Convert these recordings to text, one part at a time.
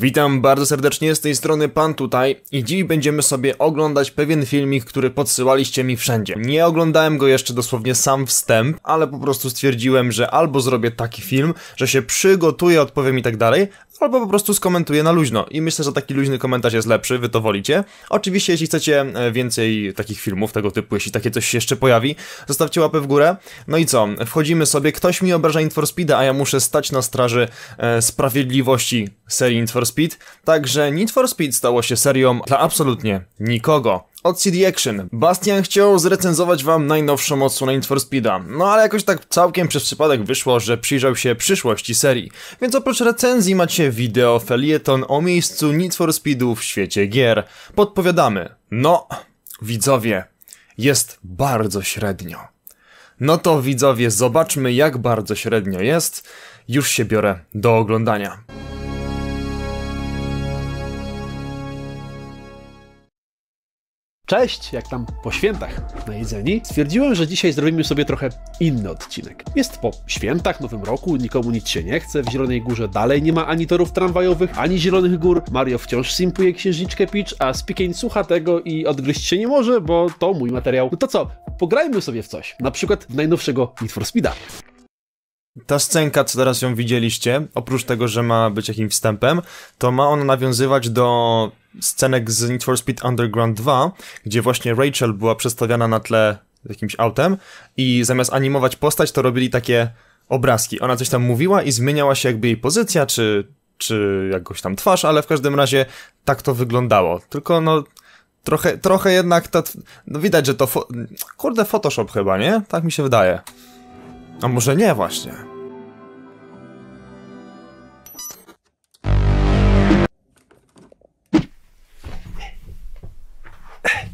Witam bardzo serdecznie, z tej strony Pan tutaj i dziś będziemy sobie oglądać pewien filmik, który podsyłaliście mi wszędzie. Nie oglądałem go jeszcze dosłownie sam wstęp, ale po prostu stwierdziłem, że albo zrobię taki film, że się przygotuję, odpowiem i tak dalej, albo po prostu skomentuję na luźno. I myślę, że taki luźny komentarz jest lepszy, wy to wolicie. Oczywiście, jeśli chcecie e, więcej takich filmów tego typu, jeśli takie coś się jeszcze pojawi, zostawcie łapę w górę. No i co, wchodzimy sobie, ktoś mi obraża Need for Speed, a ja muszę stać na straży e, sprawiedliwości serii Need for Speed, także Need for Speed stało się serią dla absolutnie nikogo. Od CD Action. Bastian chciał zrecenzować wam najnowszą odsłonę Need for Speeda, no ale jakoś tak całkiem przez przypadek wyszło, że przyjrzał się przyszłości serii. Więc oprócz recenzji macie wideo felieton o miejscu Need for Speedu w świecie gier. Podpowiadamy. No, widzowie, jest bardzo średnio. No to widzowie, zobaczmy jak bardzo średnio jest. Już się biorę do oglądania. Cześć, jak tam po świętach na jedzeni? Stwierdziłem, że dzisiaj zrobimy sobie trochę inny odcinek. Jest po świętach, nowym roku, nikomu nic się nie chce, w Zielonej Górze dalej nie ma ani torów tramwajowych, ani Zielonych Gór, Mario wciąż simpuje księżniczkę Peach, a Spikień słucha tego i odgryźć się nie może, bo to mój materiał. No to co, pograjmy sobie w coś, na przykład w najnowszego Need for Speeda. Ta scenka, co teraz ją widzieliście, oprócz tego, że ma być jakimś wstępem, to ma ona nawiązywać do scenek z Need for Speed Underground 2, gdzie właśnie Rachel była przedstawiana na tle jakimś autem i zamiast animować postać, to robili takie obrazki. Ona coś tam mówiła i zmieniała się jakby jej pozycja, czy, czy jakoś tam twarz, ale w każdym razie tak to wyglądało. Tylko no, trochę, trochę jednak ta... No widać, że to... Fo kurde, Photoshop chyba, nie? Tak mi się wydaje. A może nie właśnie.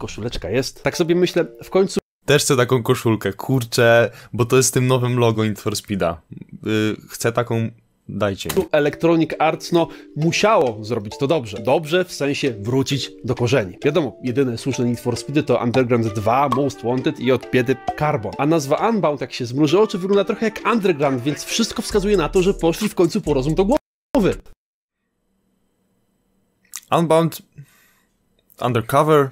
koszuleczka jest. Tak sobie myślę, w końcu też chcę taką koszulkę, kurczę, bo to jest z tym nowym logo Need for Speeda. Yy, chcę taką, dajcie mi. Electronic Arts, no, musiało zrobić to dobrze. Dobrze w sensie wrócić do korzeni. Wiadomo, jedyne słuszne Need for Speedy to Underground 2, Most Wanted i od biedy Carbon. A nazwa Unbound, jak się zmruży oczy, wygląda trochę jak Underground, więc wszystko wskazuje na to, że poszli w końcu po rozum do głowy. Unbound, Undercover,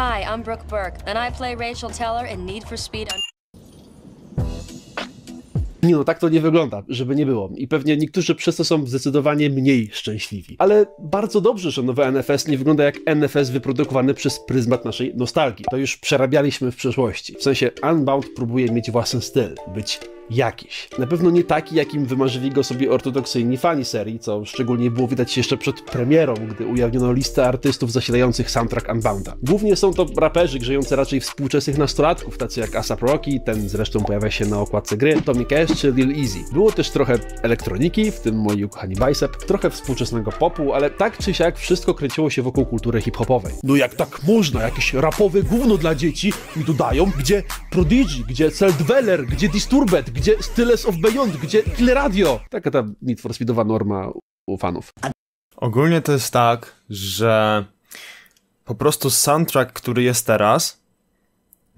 Hi, I'm Brooke Burke, and I play Rachel Teller in Need for Speed. Nie no, tak to nie wygląda, żeby nie było. I pewnie niektórzy przez to są zdecydowanie mniej szczęśliwi. Ale bardzo dobrze, że nowe NFS nie wygląda jak NFS wyprodukowany przez pryzmat naszej nostalgii. To już przerabialiśmy w przeszłości. W sensie Unbound próbuje mieć własny styl, być jakiś. Na pewno nie taki, jakim wymarzyli go sobie ortodoksyjni fani serii, co szczególnie było widać jeszcze przed premierą, gdy ujawniono listę artystów zasilających soundtrack Unbounda. Głównie są to raperzy grzejący raczej współczesnych nastolatków, tacy jak Asap Rocky, ten zresztą pojawia się na okładce gry, Tommy Cash czy Lil Easy. Było też trochę elektroniki, w tym moi ukochani Bicep, trochę współczesnego popu, ale tak czy siak wszystko kręciło się wokół kultury hip-hopowej. No jak tak można, jakieś rapowe gówno dla dzieci mi dodają, gdzie Prodigy, gdzie Celdweller, gdzie Disturbed, gdzie Styles of Beyond, gdzie Kill Radio. Taka ta Need for Speedowa norma u fanów. Ogólnie to jest tak, że po prostu soundtrack, który jest teraz,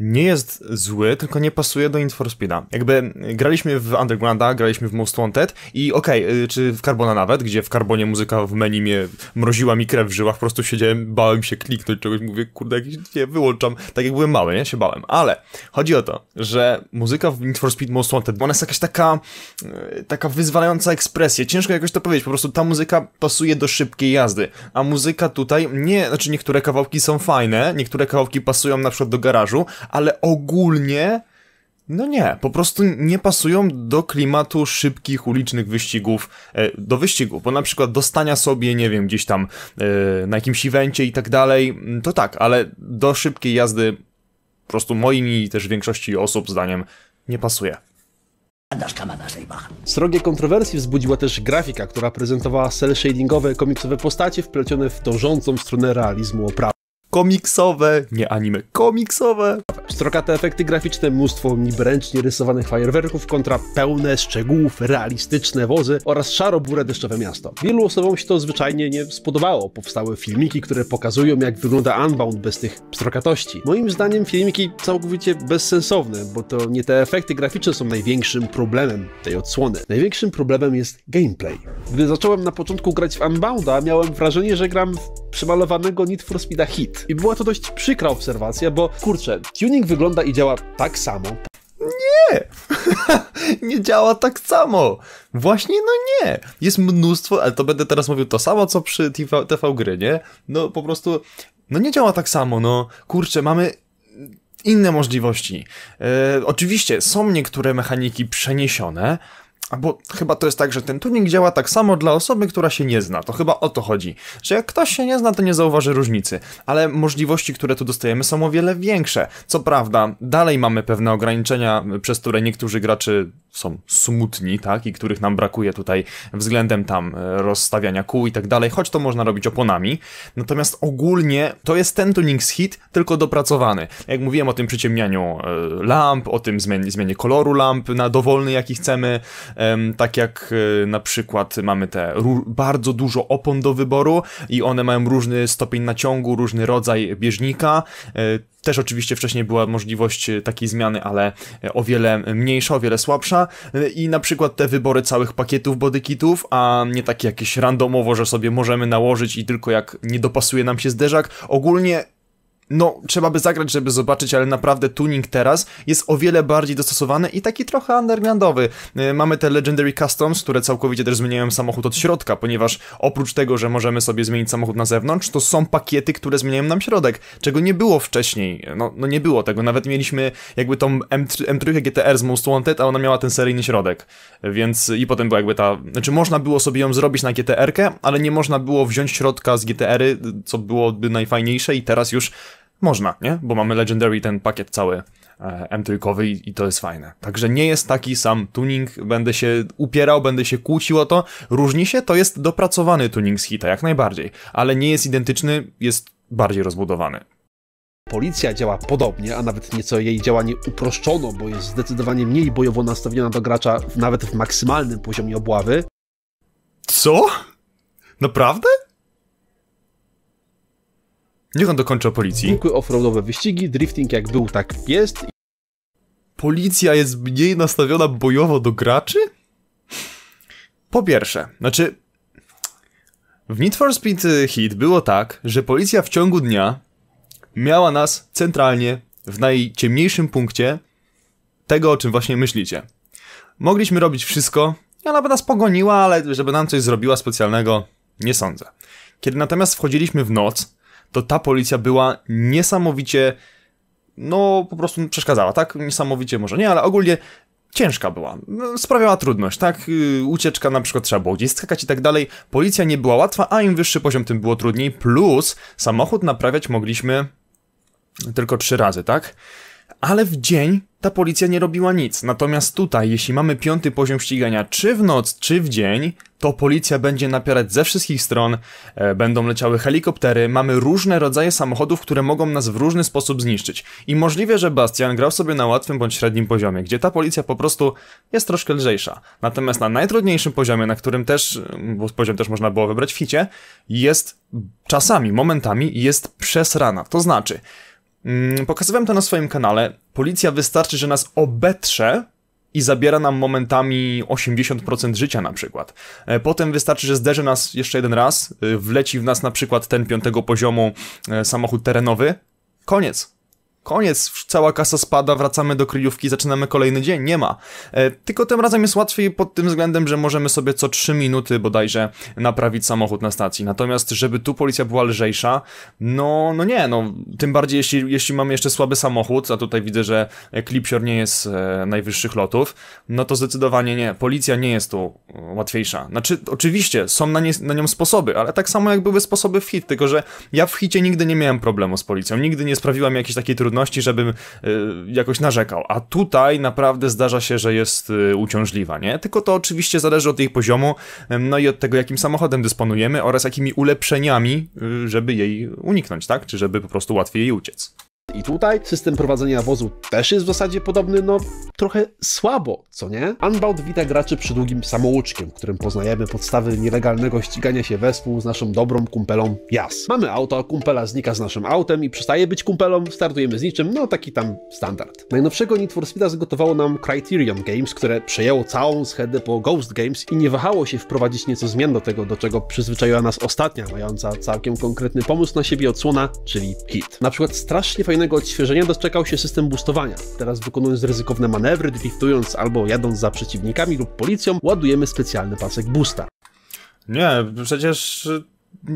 nie jest zły, tylko nie pasuje do Need for Speed'a. Jakby graliśmy w Undergrounda, graliśmy w Most Wanted i okej, okay, czy w Carbona nawet, gdzie w Carbonie muzyka w menu mnie mroziła mi krew w żyłach, po prostu siedziałem, bałem się kliknąć czegoś, mówię, kurde, jakieś dwie wyłączam, tak jak byłem mały, nie, się bałem. Ale chodzi o to, że muzyka w Need for Speed Most Wanted, ona jest jakaś taka, y, taka wyzwalająca ekspresję, ciężko jakoś to powiedzieć, po prostu ta muzyka pasuje do szybkiej jazdy, a muzyka tutaj, nie, znaczy niektóre kawałki są fajne, niektóre kawałki pasują na przykład do garażu, ale ogólnie no nie, po prostu nie pasują do klimatu szybkich ulicznych wyścigów, e, do wyścigów, bo na przykład dostania sobie, nie wiem, gdzieś tam e, na jakimś evencie i tak dalej, mm, to tak, ale do szybkiej jazdy po prostu moim i też większości osób zdaniem nie pasuje. Srogie kontrowersje wzbudziła też grafika, która prezentowała cel shadingowe komiksowe postacie wplecione w dążącą stronę realizmu oprawy komiksowe, nie anime, komiksowe. Strokate efekty graficzne, mnóstwo nibręcznie rysowanych fajerwerków kontra pełne szczegółów, realistyczne wozy oraz szaro-burę deszczowe miasto. Wielu osobom się to zwyczajnie nie spodobało. Powstały filmiki, które pokazują jak wygląda Unbound bez tych pstrokatości. Moim zdaniem filmiki całkowicie bezsensowne, bo to nie te efekty graficzne są największym problemem tej odsłony. Największym problemem jest gameplay. Gdy zacząłem na początku grać w Unbounda, miałem wrażenie, że gram w przemalowanego Need for Speeda Hit. I była to dość przykra obserwacja, bo kurczę, tuning wygląda i działa tak samo. Nie! nie działa tak samo! Właśnie no nie! Jest mnóstwo, ale to będę teraz mówił to samo, co przy TV, TV gry, nie? No po prostu, no nie działa tak samo, no. Kurczę, mamy inne możliwości. E, oczywiście są niektóre mechaniki przeniesione, bo chyba to jest tak, że ten tuning działa tak samo dla osoby, która się nie zna. To chyba o to chodzi. Że jak ktoś się nie zna, to nie zauważy różnicy. Ale możliwości, które tu dostajemy, są o wiele większe. Co prawda, dalej mamy pewne ograniczenia, przez które niektórzy graczy są smutni, tak, i których nam brakuje tutaj względem tam e, rozstawiania kół i tak dalej, choć to można robić oponami. Natomiast ogólnie to jest ten Tunings Hit, tylko dopracowany. Jak mówiłem o tym przyciemnianiu e, lamp, o tym zmianie, zmianie koloru lamp na dowolny, jaki chcemy, tak jak e, na przykład mamy te bardzo dużo opon do wyboru i one mają różny stopień naciągu, różny rodzaj bieżnika, też oczywiście wcześniej była możliwość e, takiej zmiany, ale e, o wiele mniejsza, o wiele słabsza e, i na przykład te wybory całych pakietów bodykitów, a nie takie jakieś randomowo, że sobie możemy nałożyć i tylko jak nie dopasuje nam się zderzak. Ogólnie no, trzeba by zagrać, żeby zobaczyć, ale naprawdę tuning teraz jest o wiele bardziej dostosowany i taki trochę undergroundowy. Y, mamy te Legendary Customs, które całkowicie też zmieniają samochód od środka, ponieważ oprócz tego, że możemy sobie zmienić samochód na zewnątrz, to są pakiety, które zmieniają nam środek, czego nie było wcześniej. No, no nie było tego, nawet mieliśmy jakby tą M3, M3 GTR z Most Wanted, a ona miała ten seryjny środek, więc i potem była jakby ta... Znaczy można było sobie ją zrobić na GTR-kę, ale nie można było wziąć środka z GTR-y, co byłoby najfajniejsze i teraz już można, nie? Bo mamy Legendary ten pakiet cały e, m trójkowy i, i to jest fajne. Także nie jest taki sam tuning, będę się upierał, będę się kłócił o to. Różni się, to jest dopracowany tuning z hita, jak najbardziej, ale nie jest identyczny, jest bardziej rozbudowany. Policja działa podobnie, a nawet nieco jej działanie uproszczono, bo jest zdecydowanie mniej bojowo nastawiona do gracza, nawet w maksymalnym poziomie obławy. Co? Naprawdę? Niech on dokończy o policji. Zwykłe offroadowe wyścigi, drifting jak był, tak jest. Policja jest mniej nastawiona bojowo do graczy? Po pierwsze, znaczy... W Need for Speed Heat było tak, że policja w ciągu dnia miała nas centralnie, w najciemniejszym punkcie tego, o czym właśnie myślicie. Mogliśmy robić wszystko, ona by nas pogoniła, ale żeby nam coś zrobiła specjalnego, nie sądzę. Kiedy natomiast wchodziliśmy w noc, to ta policja była niesamowicie, no po prostu przeszkadzała, tak? Niesamowicie może nie, ale ogólnie ciężka była, no, sprawiała trudność, tak? Y, ucieczka na przykład trzeba było gdzieś skakać i tak dalej. Policja nie była łatwa, a im wyższy poziom, tym było trudniej. Plus samochód naprawiać mogliśmy tylko trzy razy, tak? ale w dzień ta policja nie robiła nic. Natomiast tutaj, jeśli mamy piąty poziom ścigania, czy w noc, czy w dzień, to policja będzie napierać ze wszystkich stron, e, będą leciały helikoptery, mamy różne rodzaje samochodów, które mogą nas w różny sposób zniszczyć. I możliwe, że Bastian grał sobie na łatwym bądź średnim poziomie, gdzie ta policja po prostu jest troszkę lżejsza. Natomiast na najtrudniejszym poziomie, na którym też, mm, bo poziom też można było wybrać w hicie, jest czasami, momentami jest przesrana. To znaczy, Mm, pokazywałem to na swoim kanale. Policja wystarczy, że nas obetrze i zabiera nam momentami 80% życia na przykład. E, potem wystarczy, że zderzy nas jeszcze jeden raz, e, wleci w nas na przykład ten piątego poziomu e, samochód terenowy. Koniec koniec, cała kasa spada, wracamy do kryjówki, zaczynamy kolejny dzień, nie ma. E, tylko tym razem jest łatwiej pod tym względem, że możemy sobie co 3 minuty bodajże naprawić samochód na stacji. Natomiast, żeby tu policja była lżejsza, no, no nie, no, tym bardziej jeśli, jeśli mamy jeszcze słaby samochód, a tutaj widzę, że klipsior nie jest e, najwyższych lotów, no to zdecydowanie nie, policja nie jest tu łatwiejsza. Znaczy, oczywiście, są na, nie, na nią sposoby, ale tak samo jak były sposoby w hit, tylko że ja w hicie nigdy nie miałem problemu z policją, nigdy nie sprawiłam jakiejś takiej trudności trudności, żebym y, jakoś narzekał. A tutaj naprawdę zdarza się, że jest y, uciążliwa, nie? Tylko to oczywiście zależy od jej poziomu, no i od tego, jakim samochodem dysponujemy oraz jakimi ulepszeniami, y, żeby jej uniknąć, tak? Czy żeby po prostu łatwiej jej uciec i tutaj. System prowadzenia wozu też jest w zasadzie podobny, no trochę słabo, co nie? Unbound wita graczy przy długim samouczkiem, którym poznajemy podstawy nielegalnego ścigania się wespół z naszą dobrą kumpelą Jas. Mamy auto, kumpela znika z naszym autem i przestaje być kumpelą, startujemy z niczym, no taki tam standard. Najnowszego Need for Speeda zgotowało nam Criterion Games, które przejęło całą schedę po Ghost Games i nie wahało się wprowadzić nieco zmian do tego, do czego przyzwyczaiła nas ostatnia, mająca całkiem konkretny pomysł na siebie odsłona, czyli hit. Na przykład strasznie fajne kolejnego odświeżenia doczekał się system boostowania. Teraz wykonując ryzykowne manewry, driftując albo jadąc za przeciwnikami lub policją, ładujemy specjalny pasek boosta. Nie, przecież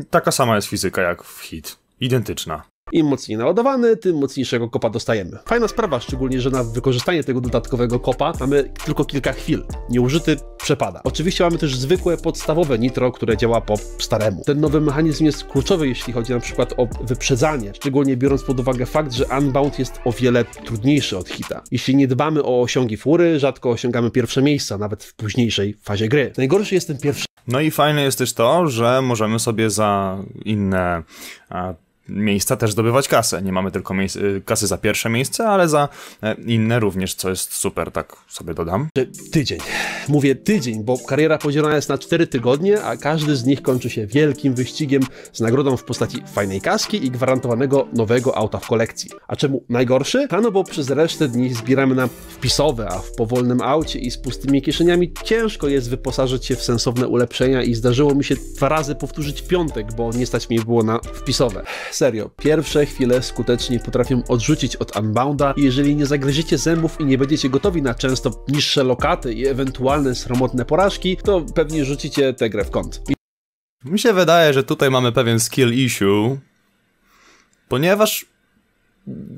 taka sama jest fizyka jak w hit. Identyczna. Im mocniej naładowany, tym mocniejszego kopa dostajemy. Fajna sprawa, szczególnie, że na wykorzystanie tego dodatkowego kopa mamy tylko kilka chwil. Nieużyty przepada. Oczywiście mamy też zwykłe podstawowe nitro, które działa po staremu. Ten nowy mechanizm jest kluczowy, jeśli chodzi na przykład o wyprzedzanie, szczególnie biorąc pod uwagę fakt, że Unbound jest o wiele trudniejszy od hita. Jeśli nie dbamy o osiągi fury, rzadko osiągamy pierwsze miejsca, nawet w późniejszej fazie gry. Najgorszy jest ten pierwszy no i fajne jest też to, że możemy sobie za inne miejsca też zdobywać kasę. Nie mamy tylko y, kasy za pierwsze miejsce, ale za e, inne również, co jest super, tak sobie dodam. Tydzień. Mówię tydzień, bo kariera podzielona jest na cztery tygodnie, a każdy z nich kończy się wielkim wyścigiem z nagrodą w postaci fajnej kaski i gwarantowanego nowego auta w kolekcji. A czemu najgorszy? A no bo przez resztę dni zbieramy na wpisowe, a w powolnym aucie i z pustymi kieszeniami ciężko jest wyposażyć się w sensowne ulepszenia i zdarzyło mi się dwa razy powtórzyć piątek, bo nie stać mi było na wpisowe serio, pierwsze chwile skutecznie potrafią odrzucić od unbounda i jeżeli nie zagryziecie zębów i nie będziecie gotowi na często niższe lokaty i ewentualne sromotne porażki, to pewnie rzucicie tę grę w kąt. Mi się wydaje, że tutaj mamy pewien skill issue, ponieważ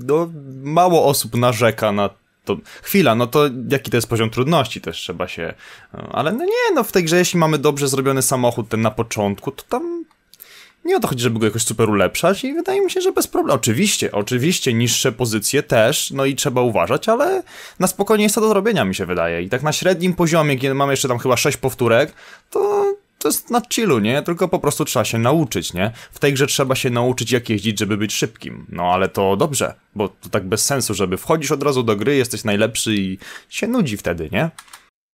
no, mało osób narzeka na to. Chwila, no to jaki to jest poziom trudności, też trzeba się. No, ale no nie, no w tej grze, jeśli mamy dobrze zrobiony samochód ten na początku, to tam nie o to chodzi, żeby go jakoś super ulepszać i wydaje mi się, że bez problemu. Oczywiście, oczywiście niższe pozycje też, no i trzeba uważać, ale na spokojnie jest to do zrobienia, mi się wydaje. I tak na średnim poziomie, kiedy mamy jeszcze tam chyba 6 powtórek, to to jest na chillu, nie? Tylko po prostu trzeba się nauczyć, nie? W tej grze trzeba się nauczyć jak jeździć, żeby być szybkim. No ale to dobrze, bo to tak bez sensu, żeby wchodzisz od razu do gry, jesteś najlepszy i się nudzi wtedy, nie?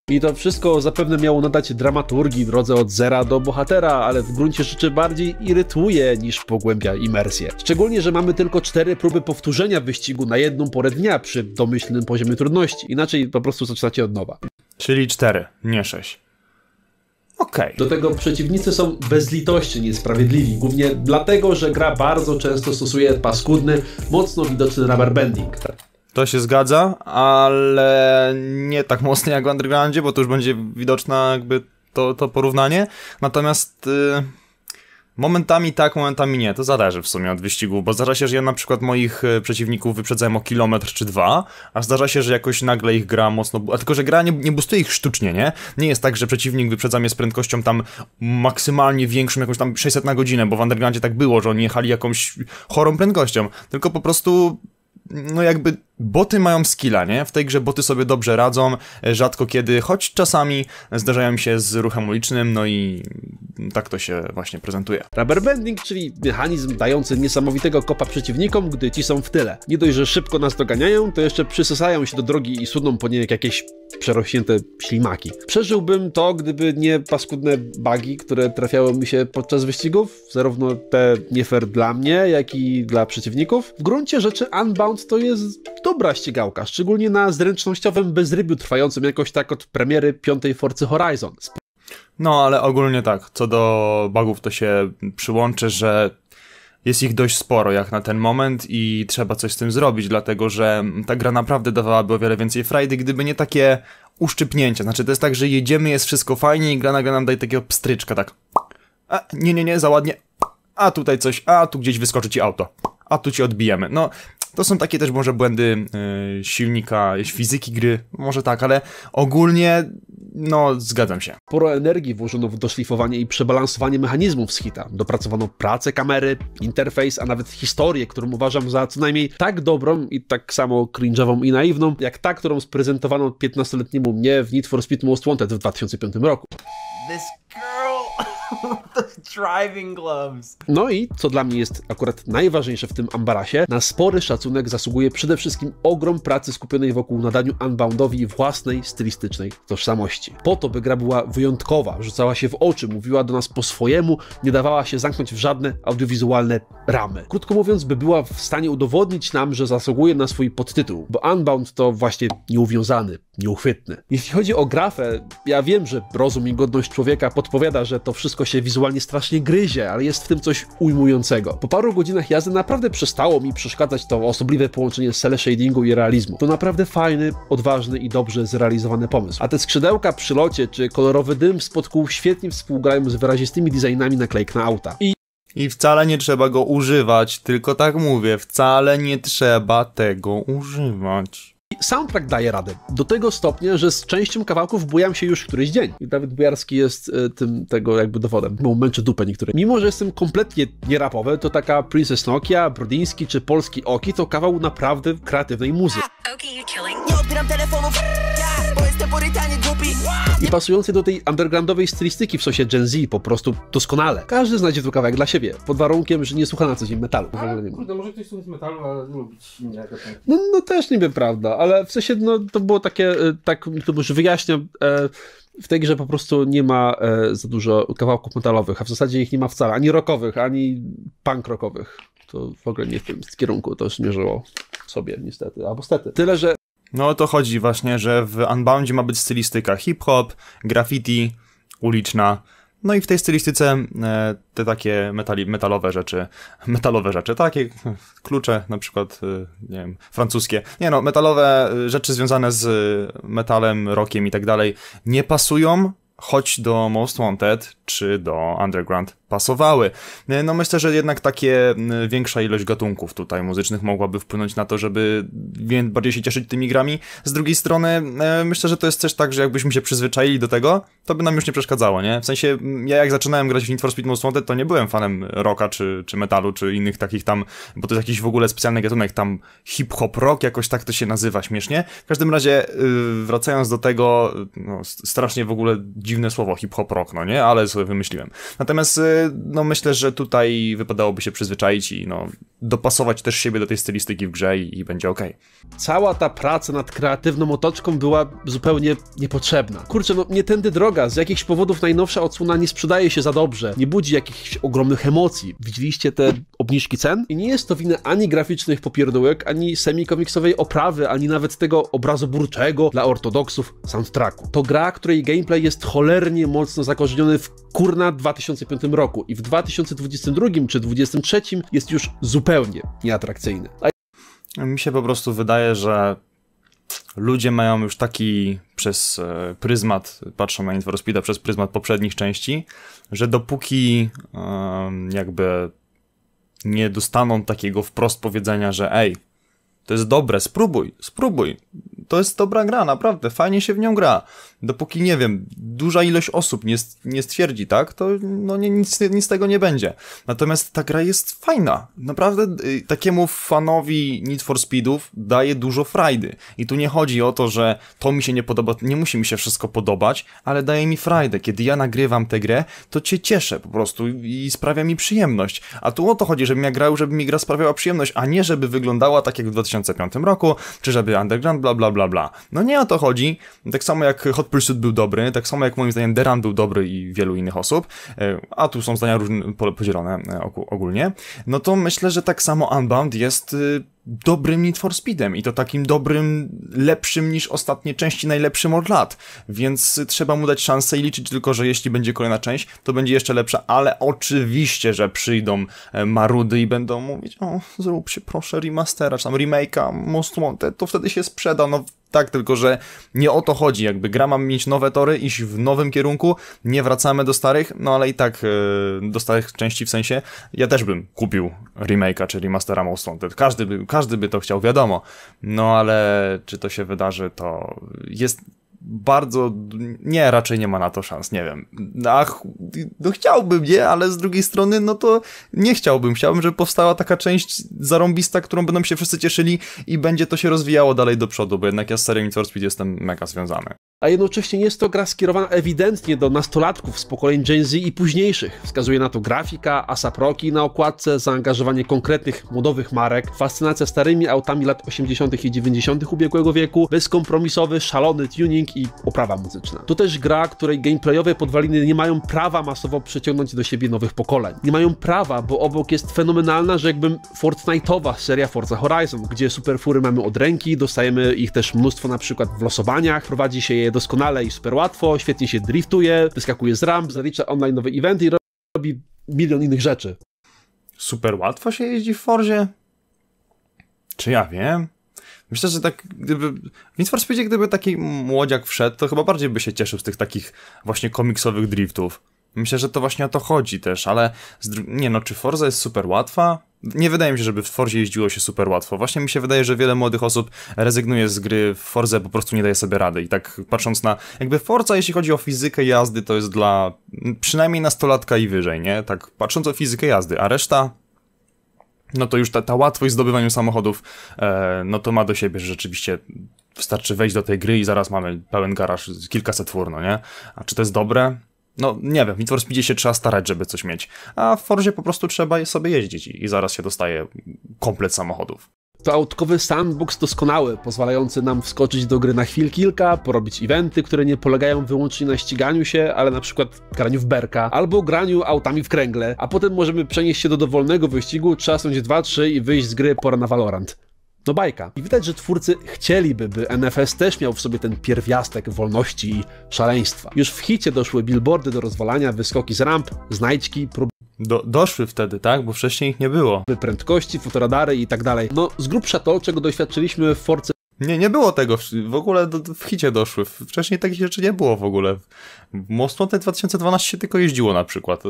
I to wszystko zapewne miało nadać dramaturgii drodze od zera do bohatera, ale w gruncie rzeczy bardziej irytuje niż pogłębia imersję. Szczególnie, że mamy tylko cztery próby powtórzenia wyścigu na jedną porę dnia przy domyślnym poziomie trudności. Inaczej po prostu zaczynacie od nowa. Czyli cztery, nie sześć. Okay. Do tego przeciwnicy są bezlitości niesprawiedliwi, głównie dlatego, że gra bardzo często stosuje paskudny, mocno widoczny rubber banding. To się zgadza, ale nie tak mocno jak w Undergroundzie, bo to już będzie widoczne jakby to, to porównanie. Natomiast y, momentami tak, momentami nie. To zależy w sumie od wyścigu, bo zdarza się, że ja na przykład moich y, przeciwników wyprzedzałem o kilometr czy dwa, a zdarza się, że jakoś nagle ich gra mocno... A tylko, że gra nie, nie boostuje ich sztucznie, nie? Nie jest tak, że przeciwnik wyprzedza mnie z prędkością tam maksymalnie większą, jakąś tam 600 na godzinę, bo w Undergroundzie tak było, że oni jechali jakąś chorą prędkością. Tylko po prostu no jakby boty mają skilla, nie? W tej grze boty sobie dobrze radzą, rzadko kiedy, choć czasami zdarzają się z ruchem ulicznym, no i tak to się właśnie prezentuje. Rubberbanding, czyli mechanizm dający niesamowitego kopa przeciwnikom, gdy ci są w tyle. Nie dość, że szybko nas doganiają, to jeszcze przysysają się do drogi i sudną po niej jak jakieś przerośnięte ślimaki. Przeżyłbym to, gdyby nie paskudne bugi, które trafiały mi się podczas wyścigów, zarówno te nie fair dla mnie, jak i dla przeciwników. W gruncie rzeczy Unbound to jest dobra ścigałka, szczególnie na zręcznościowym bezrybiu trwającym jakoś tak od premiery piątej Forcy Horizon. No, ale ogólnie tak, co do bugów to się przyłączę, że jest ich dość sporo jak na ten moment i trzeba coś z tym zrobić, dlatego że ta gra naprawdę dawałaby o wiele więcej frajdy, gdyby nie takie uszczypnięcia. Znaczy to jest tak, że jedziemy, jest wszystko fajnie i gra nagle nam daje takiego pstryczka, tak. A, nie, nie, nie, za ładnie. A tutaj coś, a tu gdzieś wyskoczy ci auto. A tu ci odbijemy. No, to są takie też może błędy e, silnika, fizyki gry, może tak, ale ogólnie no, zgadzam się. Sporo energii włożono w doszlifowanie i przebalansowanie mechanizmów z hita. Dopracowano pracę kamery, interfejs, a nawet historię, którą uważam za co najmniej tak dobrą i tak samo cringe'ową i naiwną, jak ta, którą sprezentowano 15-letniemu mnie w Need for Speed Most Wanted w 2005 roku. This girl... driving gloves. No i, co dla mnie jest akurat najważniejsze w tym ambarasie, na spory szacunek zasługuje przede wszystkim ogrom pracy skupionej wokół nadaniu Unboundowi własnej stylistycznej tożsamości. Po to, by gra była wyjątkowa, rzucała się w oczy, mówiła do nas po swojemu, nie dawała się zamknąć w żadne audiowizualne ramy. Krótko mówiąc, by była w stanie udowodnić nam, że zasługuje na swój podtytuł, bo Unbound to właśnie nieuwiązany, nieuchwytny. Jeśli chodzi o grafę, ja wiem, że rozum i godność człowieka podpowiada, że to wszystko się wizualnie strasznie gryzie, ale jest w tym coś ujmującego. Po paru godzinach jazdy naprawdę przestało mi przeszkadzać to osobliwe połączenie cel shadingu i realizmu. To naprawdę fajny, odważny i dobrze zrealizowany pomysł. A te skrzydełka przy locie czy kolorowy dym spod kół świetnie współgrają z wyrazistymi designami naklejek na auta. I i wcale nie trzeba go używać, tylko tak mówię, wcale nie trzeba tego używać soundtrack daje radę. Do tego stopnia, że z częścią kawałków bujam się już któryś dzień. I Dawid Bujarski jest e, tym tego jakby dowodem. Bo męczę dupę niektóre. Mimo, że jestem kompletnie nierapowy, to taka Princess Nokia, Brodyński czy Polski Oki to kawał naprawdę kreatywnej muzyki. Okay. i pasujący do tej undergroundowej stylistyki w sosie Gen Z po prostu doskonale. Każdy znajdzie tu kawałek dla siebie, pod warunkiem, że nie słucha na co dzień metalu. Ale, kurde, może ktoś słuchać metalu, ale lubić inne no, no też niby prawda, ale w sensie no, to było takie, e, tak to już wyjaśniam, e, w tej grze po prostu nie ma e, za dużo kawałków metalowych, a w zasadzie ich nie ma wcale, ani rockowych, ani punk rockowych. To w ogóle nie w tym kierunku to zmierzyło sobie niestety, albo stety. Tyle, że no o to chodzi właśnie, że w Unboundzie ma być stylistyka hip-hop, graffiti, uliczna. No i w tej stylistyce e, te takie metali, metalowe rzeczy, metalowe rzeczy, takie klucze, na przykład, e, nie wiem, francuskie. Nie no, metalowe e, rzeczy związane z metalem, rockiem i tak dalej nie pasują choć do Most Wanted czy do Underground pasowały. E, no myślę, że jednak takie większa ilość gatunków tutaj muzycznych mogłaby wpłynąć na to, żeby bardziej się cieszyć tymi grami. Z drugiej strony e, myślę, że to jest też tak, że jakbyśmy się przyzwyczaili do tego, to by nam już nie przeszkadzało, nie? W sensie ja jak zaczynałem grać w Need for Speed Most Wanted, to nie byłem fanem rocka czy, czy metalu czy innych takich tam, bo to jest jakiś w ogóle specjalny gatunek, tam hip-hop rock, jakoś tak to się nazywa śmiesznie. W każdym razie y, wracając do tego, no, strasznie w ogóle dziwne słowo hip-hop rock, no nie? Ale sobie wymyśliłem. Natomiast y, no myślę, że tutaj wypadałoby się przyzwyczaić i no, dopasować też siebie do tej stylistyki w grze i, i będzie ok. Cała ta praca nad kreatywną otoczką była zupełnie niepotrzebna. Kurczę, no nie tędy droga, z jakichś powodów najnowsza odsłona nie sprzedaje się za dobrze, nie budzi jakichś ogromnych emocji. Widzieliście te obniżki cen? I nie jest to wina ani graficznych popierdółek, ani semikomiksowej oprawy, ani nawet tego obrazu burczego dla ortodoksów soundtracku. To gra, której gameplay jest cholernie mocno zakorzeniony w kurna 2005 roku roku i w 2022 czy 2023 jest już zupełnie nieatrakcyjny. A... Mi się po prostu wydaje, że ludzie mają już taki przez e, pryzmat, patrzą na Need przez pryzmat poprzednich części, że dopóki jakby nie dostaną takiego wprost powiedzenia, że ej, to jest dobre, spróbuj, spróbuj. To jest dobra gra, naprawdę, fajnie się w nią gra dopóki, nie wiem, duża ilość osób nie, nie stwierdzi, tak, to no nie, nic, nic z tego nie będzie. Natomiast ta gra jest fajna. Naprawdę y, takiemu fanowi Need for Speedów daje dużo frajdy. I tu nie chodzi o to, że to mi się nie podoba, nie musi mi się wszystko podobać, ale daje mi frajdę. Kiedy ja nagrywam tę grę, to cię cieszę po prostu i sprawia mi przyjemność. A tu o to chodzi, żebym ja grał, żeby mi gra sprawiała przyjemność, a nie żeby wyglądała tak jak w 2005 roku, czy żeby Underground, bla bla bla bla. No nie o to chodzi. Tak samo jak Hot Pursuit był dobry, tak samo jak moim zdaniem Deran był dobry i wielu innych osób, e, a tu są zdania różne, podzielone e, ogólnie, no to myślę, że tak samo Unbound jest e, dobrym Need for Speedem i to takim dobrym, lepszym niż ostatnie części, najlepszym od lat, więc trzeba mu dać szansę i liczyć tylko, że jeśli będzie kolejna część, to będzie jeszcze lepsza, ale oczywiście, że przyjdą marudy i będą mówić, o, zrób się proszę remastera, czy tam remake'a, Most Wanted, to wtedy się sprzeda, no tak, tylko że nie o to chodzi, jakby gra ma mieć nowe tory, iść w nowym kierunku, nie wracamy do starych, no ale i tak e, do starych części w sensie, ja też bym kupił remake'a czy remastera Most Wanted, każdy by, każdy by to chciał, wiadomo, no ale czy to się wydarzy, to jest bardzo, nie, raczej nie ma na to szans, nie wiem. Ach, no chciałbym, nie, ale z drugiej strony, no to nie chciałbym. Chciałbym, żeby powstała taka część zarąbista, którą będą się wszyscy cieszyli i będzie to się rozwijało dalej do przodu, bo jednak ja z serią Need for Speed jestem mega związany. A jednocześnie jest to gra skierowana ewidentnie do nastolatków z pokoleń Gen Z i późniejszych. Wskazuje na to grafika, asaproki na okładce, zaangażowanie konkretnych modowych marek, fascynacja starymi autami lat 80. i 90. ubiegłego wieku, bezkompromisowy, szalony tuning i oprawa muzyczna. To też gra, której gameplayowe podwaliny nie mają prawa masowo przyciągnąć do siebie nowych pokoleń. Nie mają prawa, bo obok jest fenomenalna, że jakby Fortnite'owa seria Forza Horizon, gdzie superfury mamy od ręki, dostajemy ich też mnóstwo na przykład w losowaniach, prowadzi się je doskonale i super łatwo, świetnie się driftuje, wyskakuje z ramp, zalicza online nowe eventy i robi milion innych rzeczy. Super łatwo się jeździ w Forzie? Czy ja wiem? Myślę, że tak gdyby... W for Speedzie, gdyby taki młodziak wszedł, to chyba bardziej by się cieszył z tych takich właśnie komiksowych driftów. Myślę, że to właśnie o to chodzi też, ale nie no, czy Forza jest super łatwa? Nie wydaje mi się, żeby w Forzie jeździło się super łatwo. Właśnie mi się wydaje, że wiele młodych osób rezygnuje z gry w Forze, po prostu nie daje sobie rady. I tak patrząc na, jakby Forza, jeśli chodzi o fizykę jazdy, to jest dla przynajmniej nastolatka i wyżej, nie? Tak patrząc o fizykę jazdy, a reszta no to już ta, ta łatwość w zdobywaniu samochodów, e, no to ma do siebie, że rzeczywiście wystarczy wejść do tej gry i zaraz mamy pełen garaż, kilkaset fur, no nie? A czy to jest dobre? No, nie wiem, w Need for Speedzie się trzeba starać, żeby coś mieć, a w Forzie po prostu trzeba sobie jeździć i, i zaraz się dostaje komplet samochodów. To autkowy sandbox doskonały, pozwalający nam wskoczyć do gry na chwil kilka, porobić eventy, które nie polegają wyłącznie na ściganiu się, ale na przykład graniu w berka, albo graniu autami w kręgle, a potem możemy przenieść się do dowolnego wyścigu, trzasnąć 2-3 i wyjść z gry pora na Valorant. No bajka. I widać, że twórcy chcieliby, by NFS też miał w sobie ten pierwiastek wolności i szaleństwa. Już w hicie doszły billboardy do rozwalania, wyskoki z ramp, znajdźki, próby do, doszły wtedy, tak? Bo wcześniej ich nie było. Prędkości, fotoradary i tak dalej. No, z grubsza to, czego doświadczyliśmy w Force nie, nie było tego. W ogóle do, w hicie doszły. Wcześniej takich rzeczy nie było w ogóle. Mocno te 2012 tylko jeździło na przykład.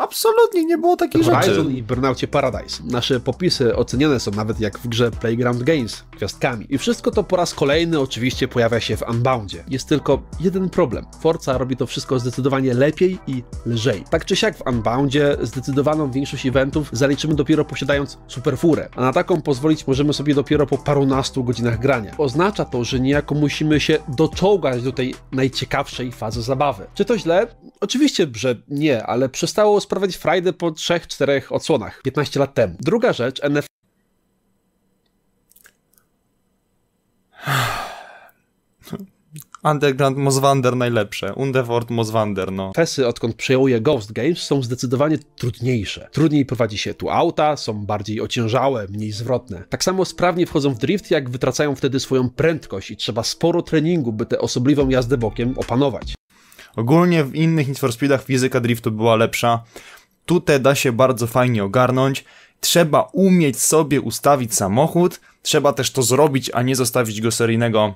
Absolutnie nie było takich Horizon rzeczy. Horizon i Burnoutie Paradise. Nasze popisy oceniane są nawet jak w grze Playground Games, gwiazdkami. I wszystko to po raz kolejny oczywiście pojawia się w Unboundzie. Jest tylko jeden problem. Forza robi to wszystko zdecydowanie lepiej i lżej. Tak czy siak w Unboundzie zdecydowaną większość eventów zaliczymy dopiero posiadając superfurę, a na taką pozwolić możemy sobie dopiero po parunastu godzinach grania. Oznacza to, że niejako musimy się doczołgać do tej najciekawszej fazy zabawy. Czy to źle? Oczywiście, że nie, ale przestało sprawiać frajdę po 3-4 odsłonach 15 lat temu. Druga rzecz, NFT. Underground Moswander najlepsze. Undeford Moswander, no. Fesy, odkąd przejął je Ghost Games, są zdecydowanie trudniejsze. Trudniej prowadzi się tu auta, są bardziej ociężałe, mniej zwrotne. Tak samo sprawnie wchodzą w drift, jak wytracają wtedy swoją prędkość i trzeba sporo treningu, by tę osobliwą jazdę bokiem opanować. Ogólnie w innych Need for Speedach fizyka driftu była lepsza. Tutaj da się bardzo fajnie ogarnąć. Trzeba umieć sobie ustawić samochód, trzeba też to zrobić, a nie zostawić go seryjnego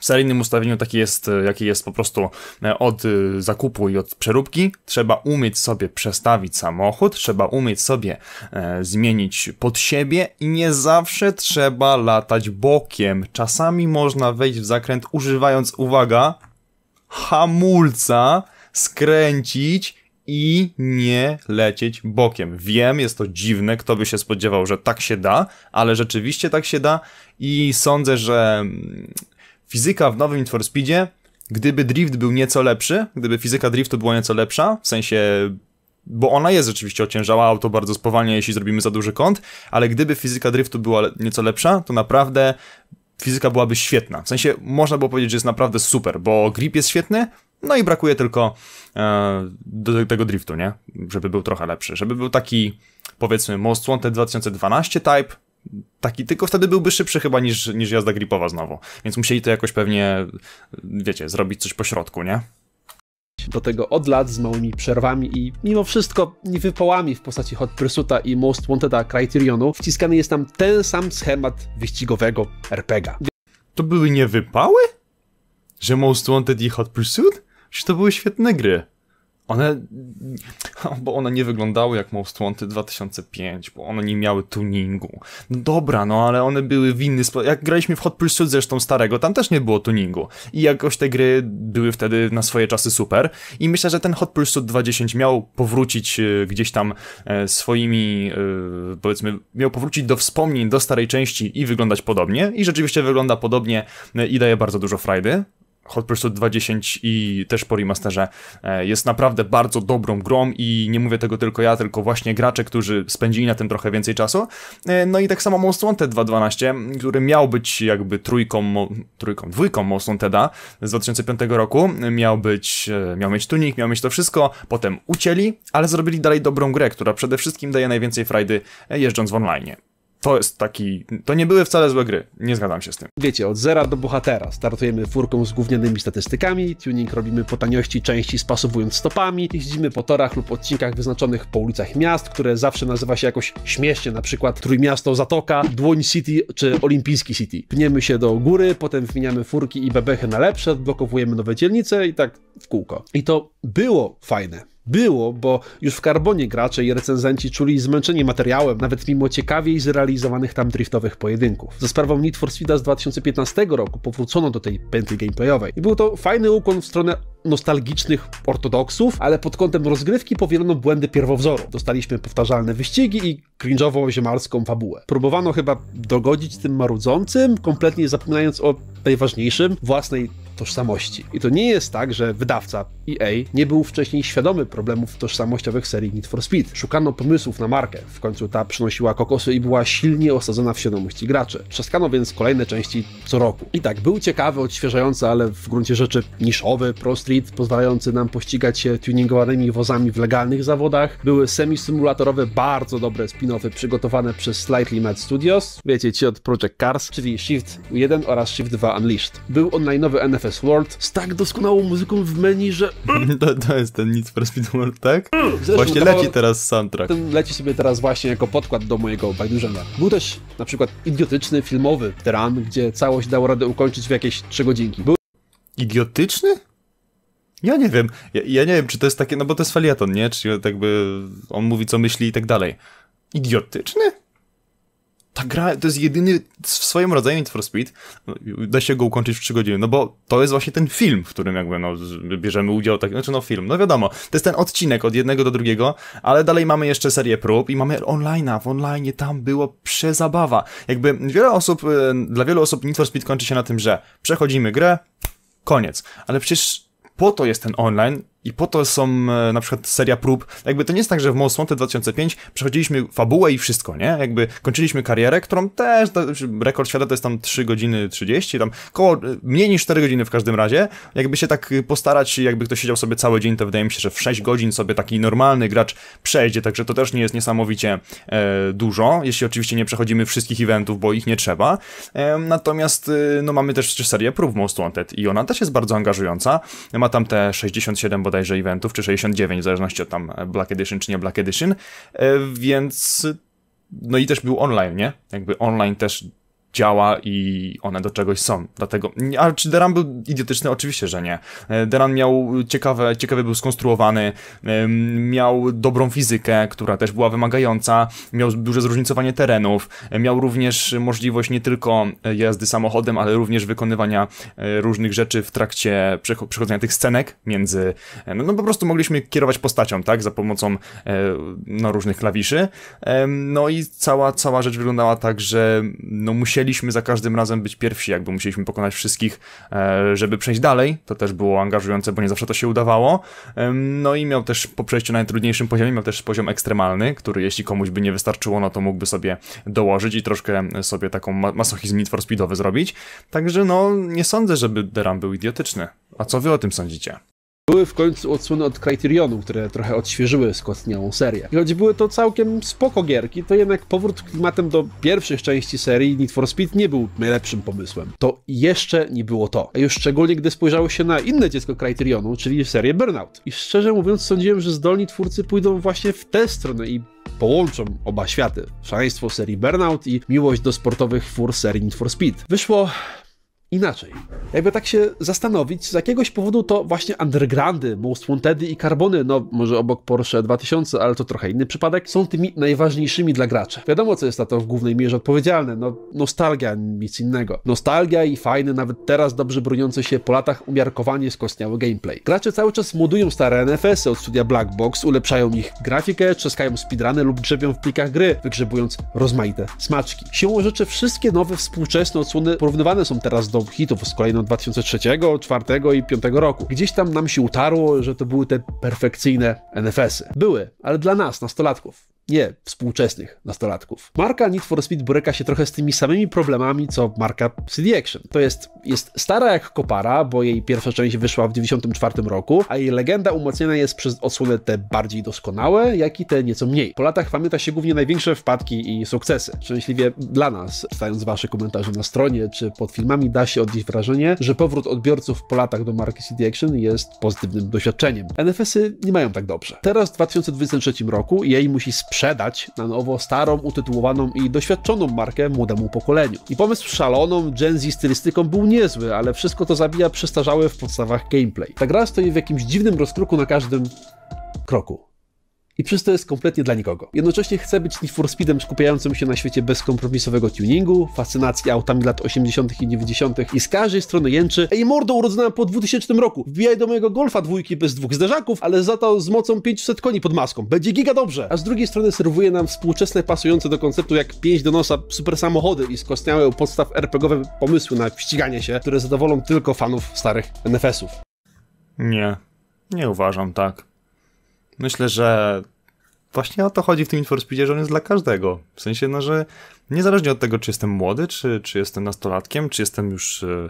w seryjnym ustawieniu taki jest, e, jaki jest po prostu e, od e, zakupu i od przeróbki. Trzeba umieć sobie przestawić samochód, trzeba umieć sobie e, zmienić pod siebie i nie zawsze trzeba latać bokiem. Czasami można wejść w zakręt używając, uwaga, hamulca, skręcić i nie lecieć bokiem. Wiem, jest to dziwne, kto by się spodziewał, że tak się da, ale rzeczywiście tak się da i sądzę, że mm, fizyka w nowym Need for Speedzie, gdyby drift był nieco lepszy, gdyby fizyka driftu była nieco lepsza, w sensie bo ona jest rzeczywiście ociężała, auto bardzo spowalnia, jeśli zrobimy za duży kąt, ale gdyby fizyka driftu była nieco lepsza, to naprawdę fizyka byłaby świetna. W sensie można było powiedzieć, że jest naprawdę super, bo grip jest świetny, no i brakuje tylko e, do tego driftu, nie? Żeby był trochę lepszy, żeby był taki powiedzmy Most Wanted 2012 type, taki, tylko wtedy byłby szybszy chyba niż, niż jazda gripowa znowu. Więc musieli to jakoś pewnie, wiecie, zrobić coś po środku, nie? do tego od lat z małymi przerwami i mimo wszystko niewypałami w postaci Hot Pursuita i Most Wanted'a Criterionu, wciskany jest tam ten sam schemat wyścigowego RPGa. To były niewypały? Że Most Wanted i Hot Pursuit? Że to były świetne gry. One, bo one nie wyglądały jak Most Wanted 2005, bo one nie miały tuningu. No dobra, no ale one były w inny sposób. Jak graliśmy w Hot Pursuit zresztą starego, tam też nie było tuningu. I jakoś te gry były wtedy na swoje czasy super. I myślę, że ten Hot Pursuit 2010 miał powrócić e, gdzieś tam e, swoimi, e, powiedzmy, miał powrócić do wspomnień, do starej części i wyglądać podobnie. I rzeczywiście wygląda podobnie i daje bardzo dużo frajdy. Hot Pursuit 20 i też po remasterze e, jest naprawdę bardzo dobrą grą i nie mówię tego tylko ja, tylko właśnie gracze, którzy spędzili na tym trochę więcej czasu. E, no i tak samo Monster Wanted 2.12, który miał być jakby trójką, trójką, dwójką Monster Wanteda z 2005 roku, miał być, e, miał mieć tunik, miał mieć to wszystko, potem ucięli, ale zrobili dalej dobrą grę, która przede wszystkim daje najwięcej frajdy jeżdżąc w online. To jest taki. To nie były wcale złe gry. Nie zgadzam się z tym. Wiecie, od zera do bohatera. Startujemy furką z gównianymi statystykami, tuning robimy po taniości części spasowując stopami, jeździmy po torach lub odcinkach wyznaczonych po ulicach miast, które zawsze nazywa się jakoś śmiesznie, na przykład Trójmiasto Zatoka, Dłoń City czy Olimpijski City. Pniemy się do góry, potem wymieniamy furki i bebechy na lepsze, odblokowujemy nowe dzielnice i tak w kółko. I to było fajne było, bo już w Karbonie gracze i recenzenci czuli zmęczenie materiałem, nawet mimo ciekawiej zrealizowanych tam driftowych pojedynków. Za sprawą Need for Speed'a z 2015 roku powrócono do tej pętli gameplayowej. I był to fajny ukłon w stronę nostalgicznych ortodoksów, ale pod kątem rozgrywki powielono błędy pierwowzoru. Dostaliśmy powtarzalne wyścigi i cringe'ową ziemalską fabułę. Próbowano chyba dogodzić tym marudzącym, kompletnie zapominając o najważniejszym, własnej tożsamości. I to nie jest tak, że wydawca EA nie był wcześniej świadomy problemów tożsamościowych serii Need for Speed. Szukano pomysłów na markę. W końcu ta przynosiła kokosy i była silnie osadzona w świadomości graczy. Trzaskano więc kolejne części co roku. I tak, był ciekawy, odświeżający, ale w gruncie rzeczy niszowy Pro Street, pozwalający nam pościgać się tuningowanymi wozami w legalnych zawodach. Były semi-symulatorowe, bardzo dobre spin-offy przygotowane przez Slightly Mad Studios, wiecie, ci od Project Cars, czyli Shift 1 oraz Shift 2 Unleashed. Był online online'owy NFS Perfect World z tak doskonałą muzyką w menu, że... To, to jest ten Need for Speed World, tak? Mm. Zresztą właśnie leci teraz soundtrack. Ten leci sobie teraz właśnie jako podkład do mojego Bajdurzenga. Był też na przykład idiotyczny filmowy Tran, gdzie całość dało radę ukończyć w jakieś 3 godzinki. Był... Idiotyczny? Ja nie wiem. Ja, ja, nie wiem, czy to jest takie, no bo to jest felieton, nie? Czy tak by on mówi, co myśli i tak dalej. Idiotyczny? ta gra to jest jedyny w swoim rodzaju Need for Speed, da się go ukończyć w 3 godziny, no bo to jest właśnie ten film, w którym jakby no, bierzemy udział, tak, znaczy no film, no wiadomo, to jest ten odcinek od jednego do drugiego, ale dalej mamy jeszcze serię prób i mamy online'a, w online tam było przezabawa. Jakby wiele osób, e, dla wielu osób Need for Speed kończy się na tym, że przechodzimy grę, koniec, ale przecież po to jest ten online, i po to są e, na przykład seria prób. Jakby to nie jest tak, że w Most Wanted 2005 przechodziliśmy fabułę i wszystko, nie? Jakby kończyliśmy karierę, którą też, rekord świata to jest tam 3 godziny 30, tam koło, e, mniej niż 4 godziny w każdym razie. Jakby się tak e, postarać, jakby ktoś siedział sobie cały dzień, to wydaje mi się, że w 6 godzin sobie taki normalny gracz przejdzie, także to też nie jest niesamowicie e, dużo, jeśli oczywiście nie przechodzimy wszystkich eventów, bo ich nie trzeba. E, natomiast, no mamy też przecież serię prób Most Wanted i ona też jest bardzo angażująca. Ma tam te 67 bodajże bodajże eventów, czy 69, w zależności od tam e, Black Edition czy nie Black Edition, e, więc no i też był online, nie? Jakby online też działa i one do czegoś są. Dlatego, a czy Deran był idiotyczny? Oczywiście, że nie. E, Deran miał ciekawe, ciekawie był skonstruowany, e, miał dobrą fizykę, która też była wymagająca, miał duże zróżnicowanie terenów, e, miał również możliwość nie tylko jazdy samochodem, ale również wykonywania różnych rzeczy w trakcie przechodzenia tych scenek między, no, no po prostu mogliśmy kierować postacią, tak, za pomocą no, różnych klawiszy. No i cała, cała rzecz wyglądała tak, że no musieliśmy musieliśmy za każdym razem być pierwsi, jakby musieliśmy pokonać wszystkich, e, żeby przejść dalej. To też było angażujące, bo nie zawsze to się udawało. No i miał też po przejściu na najtrudniejszym poziomie, miał też poziom ekstremalny, który jeśli komuś by nie wystarczyło, no to mógłby sobie dołożyć i troszkę sobie taką masochizm Need for Speedowy zrobić. Także no, nie sądzę, żeby Deram był idiotyczny. A co wy o tym sądzicie? Były w końcu odsłony od Criterionu, które trochę odświeżyły skostniałą serię. I choć były to całkiem spoko gierki, to jednak powrót klimatem do pierwszych części serii Need for Speed nie był najlepszym pomysłem. To jeszcze nie było to. A już szczególnie, gdy spojrzało się na inne dziecko Criterionu, czyli serię Burnout. I szczerze mówiąc sądziłem, że zdolni twórcy pójdą właśnie w tę stronę i połączą oba światy. Szaleństwo serii Burnout i miłość do sportowych fur serii Need for Speed. Wyszło inaczej. Jakby tak się zastanowić, z jakiegoś powodu to właśnie Undergroundy, Most Wantedy i Carbony, no może obok Porsche 2000, ale to trochę inny przypadek, są tymi najważniejszymi dla graczy. Wiadomo, co jest za to w głównej mierze odpowiedzialne, no nostalgia, nic innego. Nostalgia i fajny, nawet teraz dobrze broniący się po latach umiarkowanie skostniały gameplay. Gracze cały czas modują stare NFS-y od studia Black Box, ulepszają ich grafikę, trzaskają speedruny lub grzebią w plikach gry, wygrzebując rozmaite smaczki. Siłą rzeczy wszystkie nowe współczesne odsłony porównywane są teraz do hitów z kolejno 2003, 2004 i 2005 roku. Gdzieś tam nam się utarło, że to były te perfekcyjne NFS-y. Były, ale dla nas, nastolatków nie współczesnych nastolatków. Marka Need for Speed boryka się trochę z tymi samymi problemami, co marka CD Action. To jest, jest stara jak kopara, bo jej pierwsza część wyszła w 1994 roku, a jej legenda umocniona jest przez odsłony te bardziej doskonałe, jak i te nieco mniej. Po latach pamięta się głównie największe wpadki i sukcesy. Szczęśliwie dla nas, czytając wasze komentarze na stronie czy pod filmami, da się odnieść wrażenie, że powrót odbiorców po latach do marki CD Action jest pozytywnym doświadczeniem. NFS-y nie mają tak dobrze. Teraz w 2023 roku jej musi sprzedać sprzedać na nowo starą, utytułowaną i doświadczoną markę młodemu pokoleniu. I pomysł szaloną, Gen Z stylistyką był niezły, ale wszystko to zabija przestarzały w podstawach gameplay. Ta gra stoi w jakimś dziwnym rozkroku na każdym kroku i przez to jest kompletnie dla nikogo. Jednocześnie chce być Need for Speedem skupiającym się na świecie bezkompromisowego tuningu, fascynacji autami lat 80. i 90. i z każdej strony jęczy Ej mordo, urodzona po 2000 roku, wbijaj do mojego Golfa dwójki bez dwóch zderzaków, ale za to z mocą 500 koni pod maską, będzie giga dobrze! A z drugiej strony serwuje nam współczesne pasujące do konceptu jak pięć do nosa super samochody i skostniałe u podstaw RPGowe pomysły na ściganie się, które zadowolą tylko fanów starych NFS-ów. Nie, nie uważam tak. Myślę, że właśnie o to chodzi w tym Need że on jest dla każdego. W sensie, no, że niezależnie od tego, czy jestem młody, czy, czy jestem nastolatkiem, czy jestem już e,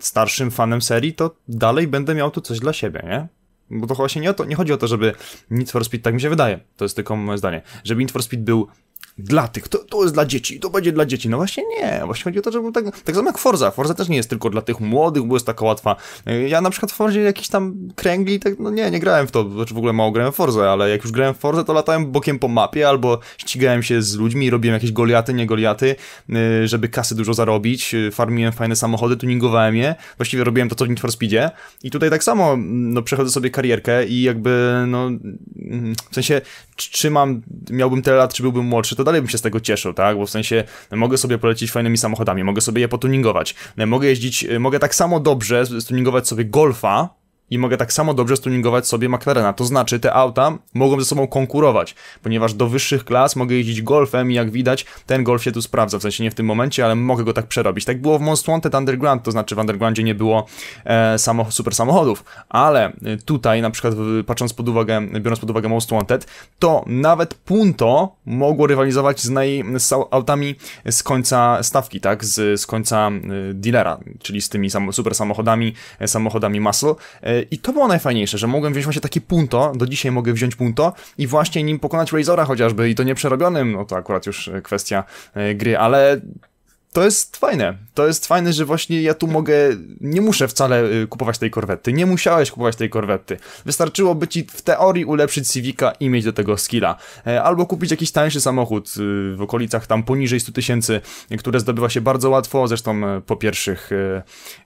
starszym fanem serii, to dalej będę miał tu coś dla siebie, nie? Bo to właśnie nie, o to, nie chodzi o to, żeby Need for Speed, tak mi się wydaje, to jest tylko moje zdanie, żeby Need for Speed był dla tych, to, to jest dla dzieci, to będzie dla dzieci. No właśnie nie, właśnie chodzi o to, żeby tak, tak samo jak Forza, Forza też nie jest tylko dla tych młodych, bo jest taka łatwa. Ja na przykład w Forzie jakiś tam kręgli, tak, no nie, nie grałem w to, znaczy w ogóle mało grałem w Forze, ale jak już grałem w Forze, to latałem bokiem po mapie, albo ścigałem się z ludźmi, robiłem jakieś goliaty, nie goliaty, y, żeby kasy dużo zarobić, y, farmiłem fajne samochody, tuningowałem je, właściwie robiłem to co w Need for Speedzie i tutaj tak samo, no przechodzę sobie karierkę i jakby, no, mm, w sensie, czy mam, miałbym tyle lat, czy byłbym młodszy, to to dalej bym się z tego cieszył, tak? Bo w sensie no, mogę sobie polecić fajnymi samochodami, mogę sobie je potuningować, no, mogę jeździć, y, mogę tak samo dobrze stuningować sobie golfa, i mogę tak samo dobrze stuningować sobie McLarena. To znaczy, te auta mogą ze sobą konkurować, ponieważ do wyższych klas mogę jeździć golfem i jak widać, ten golf się tu sprawdza, w sensie nie w tym momencie, ale mogę go tak przerobić. Tak było w Most Wanted Underground, to znaczy w Undergroundzie nie było e, samo, super samochodów, ale e, tutaj na przykład patrząc pod uwagę, biorąc pod uwagę Most Wanted, to nawet Punto mogło rywalizować z, naj, z autami z końca stawki, tak, z, z końca e, dealera, czyli z tymi sam, super samochodami, e, samochodami Muscle, e, E, I to było najfajniejsze, że mogłem wziąć właśnie takie punto, do dzisiaj mogę wziąć punto i właśnie nim pokonać Razora chociażby i to nie przerobionym, no to akurat już e, kwestia e, gry, ale to jest fajne. To jest fajne, że właśnie ja tu mogę, nie muszę wcale y, kupować tej korwety. Nie musiałeś kupować tej korwety. Wystarczyłoby ci w teorii ulepszyć Civica i mieć do tego skilla. E, albo kupić jakiś tańszy samochód y, w okolicach tam poniżej 100 tysięcy, y, które zdobywa się bardzo łatwo, zresztą e, po pierwszych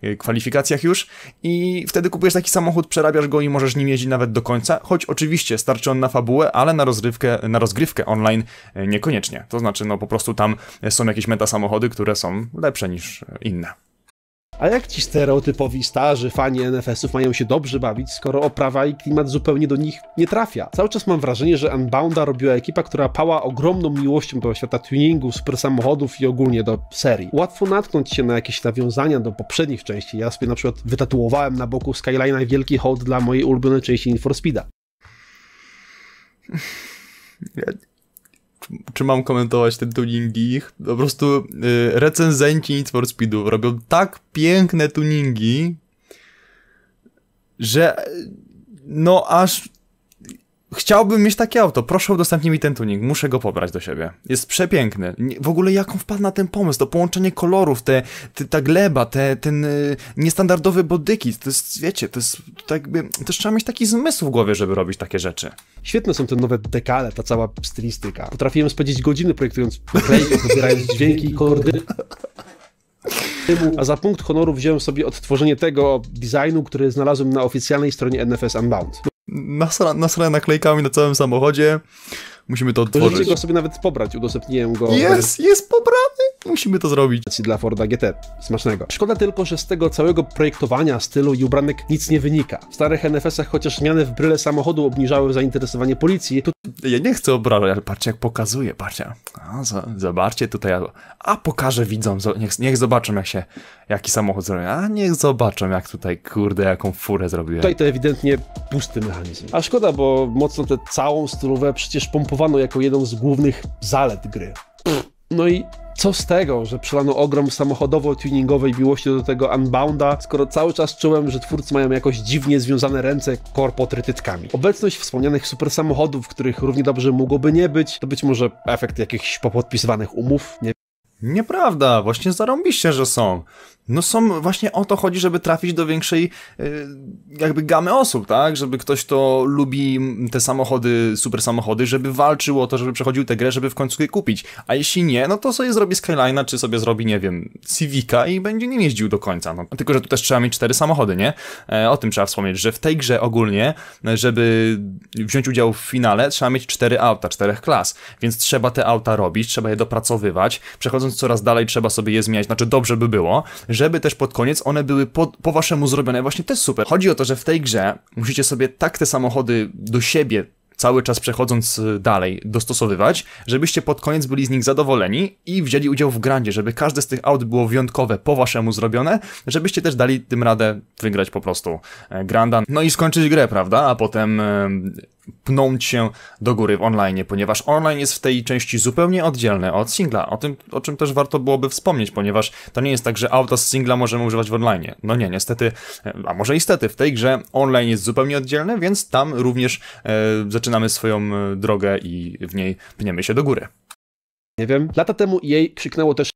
e, kwalifikacjach już. I wtedy kupujesz taki samochód, przerabiasz go i możesz nim jeździć nawet do końca, choć oczywiście starczy on na fabułę, ale na rozgrywkę, na rozgrywkę online niekoniecznie. To znaczy, no po prostu tam są jakieś meta samochody, które są lepsze niż inne. A jak ci stereotypowi starzy fani NFS-ów mają się dobrze bawić, skoro oprawa i klimat zupełnie do nich nie trafia? Cały czas mam wrażenie, że Unbounda robiła ekipa, która pała ogromną miłością do świata tuningu, super samochodów i ogólnie do serii. Łatwo natknąć się na jakieś nawiązania do poprzednich części. Ja sobie na przykład wytatuowałem na boku Skyline'a wielki hołd dla mojej ulubionej części Need Speed'a czy mam komentować te tuningi ich? Po prostu y, recenzenci Need for Speedu robią tak piękne tuningi, że no aż Chciałbym mieć takie auto, proszę udostępnij mi ten tuning, muszę go pobrać do siebie. Jest przepiękny. W ogóle jak on wpadł na ten pomysł, to połączenie kolorów, te, te ta gleba, te, ten y, niestandardowy bodykit, to jest, wiecie, to jest tak jakby, też trzeba mieć taki zmysł w głowie, żeby robić takie rzeczy. Świetne są te nowe dekale, ta cała stylistyka. Potrafiłem spędzić godziny projektując play, pobierając dźwięki i kordy. A za punkt honoru wziąłem sobie odtworzenie tego designu, który znalazłem na oficjalnej stronie NFS Unbound nasra, nasra naklejkami na całym samochodzie. Musimy to odtworzyć. Możecie go sobie nawet pobrać, udostępniłem go. Jest, jest pobrany! musimy to zrobić. Dla Forda GT. Smacznego. Szkoda tylko, że z tego całego projektowania, stylu i ubranek nic nie wynika. W starych NFS-ach chociaż zmiany w bryle samochodu obniżały zainteresowanie policji, To Ja nie chcę obrażać, ale patrzcie jak pokazuje, patrzcie. zobaczcie tutaj, a pokażę widzom, niech, niech zobaczą jak się, jaki samochód zrobię, a niech zobaczą jak tutaj, kurde, jaką furę zrobiłem. Tutaj to ewidentnie pusty mechanizm. A szkoda, bo mocno tę całą stylówę przecież pompowano jako jedną z głównych zalet gry. Pff, no i co z tego, że przelano ogrom samochodowo-tuningowej miłości do tego Unbounda, skoro cały czas czułem, że twórcy mają jakoś dziwnie związane ręce korpotrytytkami. Obecność wspomnianych supersamochodów, których równie dobrze mogłoby nie być, to być może efekt jakichś popodpisywanych umów, nie Nieprawda, właśnie zarąbiście, że są no są, właśnie o to chodzi, żeby trafić do większej y, jakby gamy osób, tak? Żeby ktoś, kto lubi te samochody, super samochody, żeby walczył o to, żeby przechodził tę grę, żeby w końcu je kupić. A jeśli nie, no to sobie zrobi Skyline'a, czy sobie zrobi, nie wiem, Civica i będzie nie jeździł do końca. No, tylko, że tu też trzeba mieć cztery samochody, nie? E, o tym trzeba wspomnieć, że w tej grze ogólnie, e, żeby wziąć udział w finale, trzeba mieć cztery auta, czterech klas, więc trzeba te auta robić, trzeba je dopracowywać, przechodząc coraz dalej trzeba sobie je zmieniać, znaczy dobrze by było, żeby też pod koniec one były po, po waszemu zrobione właśnie to jest super. Chodzi o to, że w tej grze musicie sobie tak te samochody do siebie cały czas przechodząc y, dalej, dostosowywać, żebyście pod koniec byli z nich zadowoleni i wzięli udział w grandzie, żeby każde z tych aut było wyjątkowe po waszemu zrobione, żebyście też dali tym radę wygrać po prostu e, granda, no i skończyć grę, prawda? A potem pnąć się do góry w online, ponieważ online jest w tej części zupełnie oddzielne od singla, o tym, o czym też warto byłoby wspomnieć, ponieważ to nie jest tak, że auta z singla możemy używać w online. No nie, niestety, e, a może niestety, w tej grze online jest zupełnie oddzielne, więc tam również e, zaczynamy swoją e, drogę i w niej pniemy się do góry. Nie wiem, lata temu jej krzyknęło też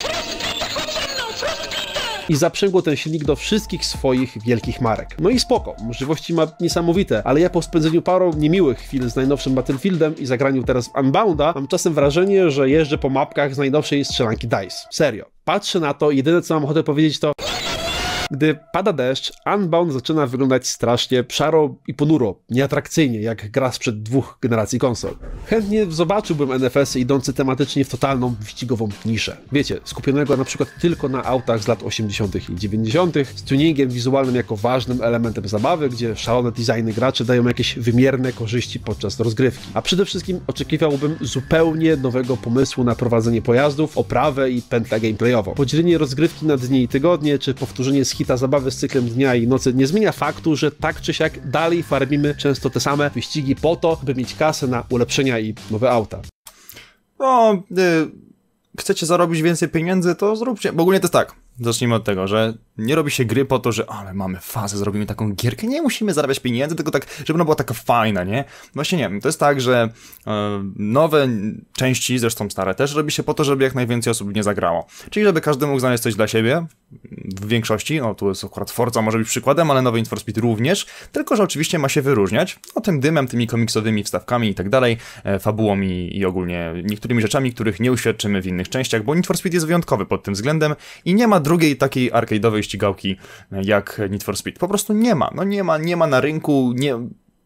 i zaprzęgło ten silnik do wszystkich swoich wielkich marek. No i spoko, możliwości ma niesamowite, ale ja po spędzeniu paru niemiłych chwil z najnowszym Battlefieldem i zagraniu teraz w Unbounda, mam czasem wrażenie, że jeżdżę po mapkach z najnowszej strzelanki DICE. Serio. Patrzę na to i jedyne co mam ochotę powiedzieć to... Gdy pada deszcz, Unbound zaczyna wyglądać strasznie szaro i ponuro, nieatrakcyjnie, jak gra sprzed dwóch generacji konsol. Chętnie zobaczyłbym NFS-y idące tematycznie w totalną wyścigową niszę. Wiecie, skupionego na przykład tylko na autach z lat 80. i 90., z tuningiem wizualnym jako ważnym elementem zabawy, gdzie szalone designy graczy dają jakieś wymierne korzyści podczas rozgrywki. A przede wszystkim oczekiwałbym zupełnie nowego pomysłu na prowadzenie pojazdów, oprawę i pętlę gameplayową. Podzielenie rozgrywki na dni i tygodnie, czy powtórzenie z techniki, ta zabawy z cyklem dnia i nocy nie zmienia faktu, że tak czy siak dalej farbimy często te same wyścigi po to, by mieć kasę na ulepszenia i nowe auta. No, y chcecie zarobić więcej pieniędzy, to zróbcie. Bo ogólnie to jest tak zacznijmy od tego, że nie robi się gry po to, że ale mamy fazę, zrobimy taką gierkę, nie musimy zarabiać pieniędzy, tylko tak, żeby ona była taka fajna, nie? Właśnie nie, to jest tak, że e, nowe części, zresztą stare też, robi się po to, żeby jak najwięcej osób nie zagrało. Czyli żeby każdy mógł znaleźć coś dla siebie, w większości, no tu jest akurat Forza może być przykładem, ale nowy Need Speed również, tylko że oczywiście ma się wyróżniać, o tym dymem, tymi komiksowymi wstawkami i tak dalej, e, fabułą i, i ogólnie niektórymi rzeczami, których nie uświadczymy w innych częściach, bo Need for Speed jest wyjątkowy pod tym względem i nie ma drugiej drugiej takiej arcade'owej ścigałki jak Need for Speed. Po prostu nie ma, no nie ma, nie ma na rynku, nie,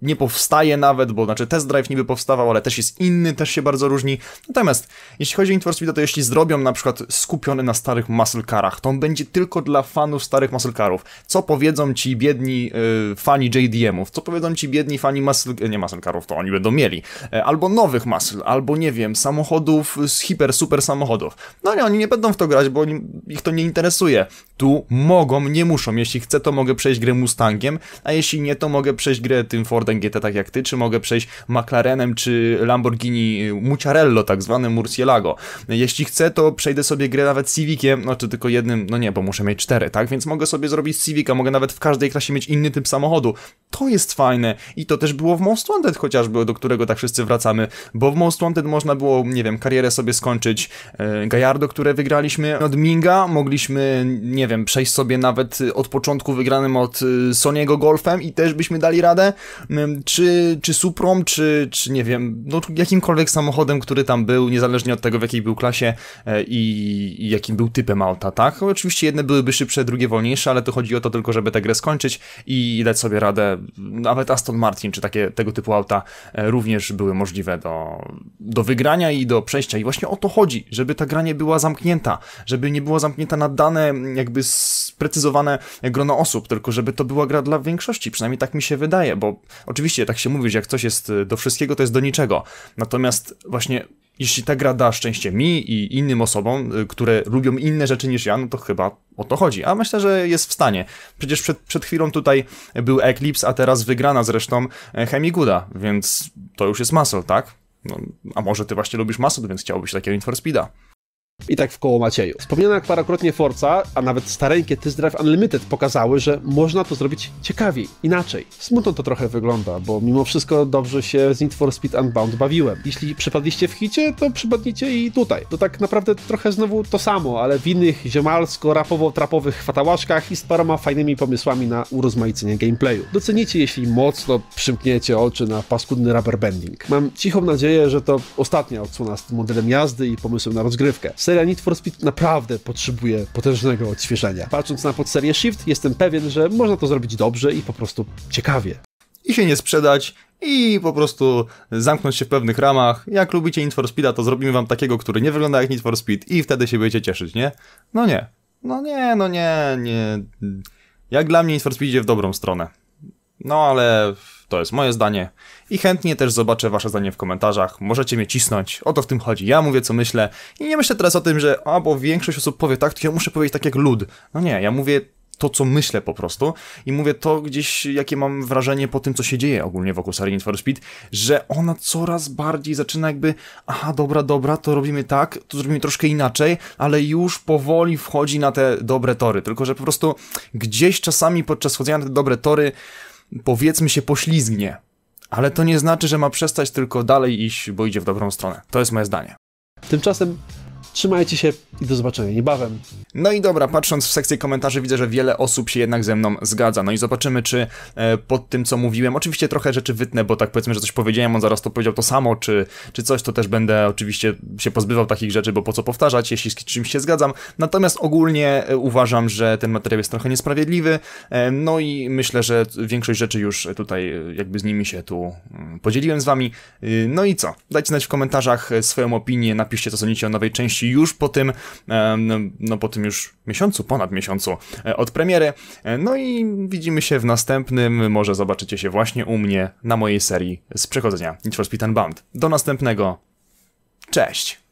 nie powstaje nawet, bo znaczy test drive niby powstawał, ale też jest inny, też się bardzo różni. Natomiast jeśli chodzi o Need for Speed, to jeśli zrobią na przykład skupiony na starych muscle carach, to on będzie tylko dla fanów starych muscle carów. Co powiedzą ci biedni y, fani JDM-ów, co powiedzą ci biedni fani muscle, y, nie muscle carów, to oni będą mieli, e, albo nowych muscle, albo nie wiem, samochodów z hiper, super samochodów. No nie, oni nie będą w to grać, bo ich to nie interesuje. Tu mogą, nie muszą. Jeśli chcę, to mogę przejść grę Mustangiem, a jeśli nie, to mogę przejść grę tym Fordem GT tak jak ty, czy mogę przejść McLarenem, czy Lamborghini y, Muciarello, tak zwanym Murcielago. Jeśli chcę, to przejdę sobie grę nawet Civiciem, no czy tylko jednym, no nie, bo muszę mieć cztery, tak? Więc mogę sobie zrobić Civica, mogę nawet w każdej klasie mieć inny typ samochodu. To jest fajne i to też było w Most Wanted chociażby, do którego tak wszyscy wracamy, bo w Most Wanted można było, nie wiem, karierę sobie skończyć e, Gajardo, które wygraliśmy od Minga, mogliśmy, nie wiem, przejść sobie nawet od początku wygranym od y, Soniego Golfem i też byśmy dali radę czy, czy Suprom, czy, czy nie wiem, no jakimkolwiek samochodem, który tam był, niezależnie od tego, w jakiej był klasie e, i, i jakim był typem auta, tak? Oczywiście jedne byłyby szybsze, drugie wolniejsze, ale to chodzi o to tylko, żeby tę grę skończyć i dać sobie radę. Nawet Aston Martin, czy takie tego typu auta e, również były możliwe do, do wygrania i do przejścia. I właśnie o to chodzi, żeby ta gra nie była zamknięta, żeby nie była zamknięta na dane, jakby sprecyzowane grono osób, tylko żeby to była gra dla większości, przynajmniej tak mi się wydaje, bo Oczywiście tak się mówi, że jak coś jest y, do wszystkiego, to jest do niczego. Natomiast właśnie jeśli ta gra da szczęście mi i innym osobom, y, które lubią inne rzeczy niż ja, no to chyba o to chodzi. A myślę, że jest w stanie. Przecież przed, przed chwilą tutaj był Eclipse, a teraz wygrana zresztą e, Hemiguda, więc to już jest muscle, tak? No, a może ty właśnie lubisz muscle, więc chciałbyś takiego Need for Speeda. I tak w koło Macieju. Wspomniana parokrotnie Forza, a nawet stareńkie Test Drive Unlimited pokazały, że można to zrobić ciekawiej, inaczej. Smutno to trochę wygląda, bo mimo wszystko dobrze się z Need for Speed Unbound bawiłem. Jeśli przypadliście w hicie, to przypadnijcie i tutaj. To tak naprawdę trochę znowu to samo, ale w innych ziemalsko rapowo trapowych chwatałaszkach i z paroma fajnymi pomysłami na urozmaicenie gameplayu. Docenicie, jeśli mocno przymkniecie oczy na paskudny rubber bending. Mam cichą nadzieję, że to ostatnia odsłona z tym modelem jazdy i pomysłem na rozgrywkę. Seria Need for Speed naprawdę potrzebuje potężnego odświeżenia. Patrząc na podserię Shift, jestem pewien, że można to zrobić dobrze i po prostu ciekawie. I się nie sprzedać, i po prostu zamknąć się w pewnych ramach. Jak lubicie Need for Speeda, to zrobimy wam takiego, który nie wygląda jak Need for Speed i wtedy się będziecie cieszyć, nie? No nie. No nie, no nie, nie. Jak dla mnie Need for Speed idzie w dobrą stronę. No ale to jest moje zdanie i chętnie też zobaczę wasze zdanie w komentarzach. Możecie mnie cisnąć, o to w tym chodzi. Ja mówię, co myślę i nie myślę teraz o tym, że a, bo większość osób powie tak, to ja muszę powiedzieć tak jak lud. No nie, ja mówię to, co myślę po prostu i mówię to gdzieś, jakie mam wrażenie po tym, co się dzieje ogólnie wokół serii Need for Speed, że ona coraz bardziej zaczyna jakby, aha, dobra, dobra, to robimy tak, to zrobimy troszkę inaczej, ale już powoli wchodzi na te dobre tory, tylko że po prostu gdzieś czasami podczas wchodzenia na te dobre tory powiedzmy się poślizgnie, ale to nie znaczy, że ma przestać tylko dalej iść, bo idzie w dobrą stronę. To jest moje zdanie. Tymczasem Trzymajcie się i do zobaczenia niebawem. No i dobra, patrząc w sekcję komentarzy widzę, że wiele osób się jednak ze mną zgadza. No i zobaczymy, czy e, pod tym, co mówiłem, oczywiście trochę rzeczy wytnę, bo tak powiedzmy, że coś powiedziałem, on zaraz to powiedział to samo, czy, czy coś, to też będę oczywiście się pozbywał takich rzeczy, bo po co powtarzać, jeśli z czymś się zgadzam. Natomiast ogólnie e, uważam, że ten materiał jest trochę niesprawiedliwy, e, no i myślę, że większość rzeczy już tutaj jakby z nimi się tu mm, podzieliłem z wami. No i co? Dajcie znać w komentarzach swoją opinię, napiszcie co sądzicie o nowej części już po tym, no, no po tym już miesiącu, ponad miesiącu e, od premiery. E, no i widzimy się w następnym, może zobaczycie się właśnie u mnie na mojej serii z przechodzenia Need for Speed Unbound. Do następnego, cześć!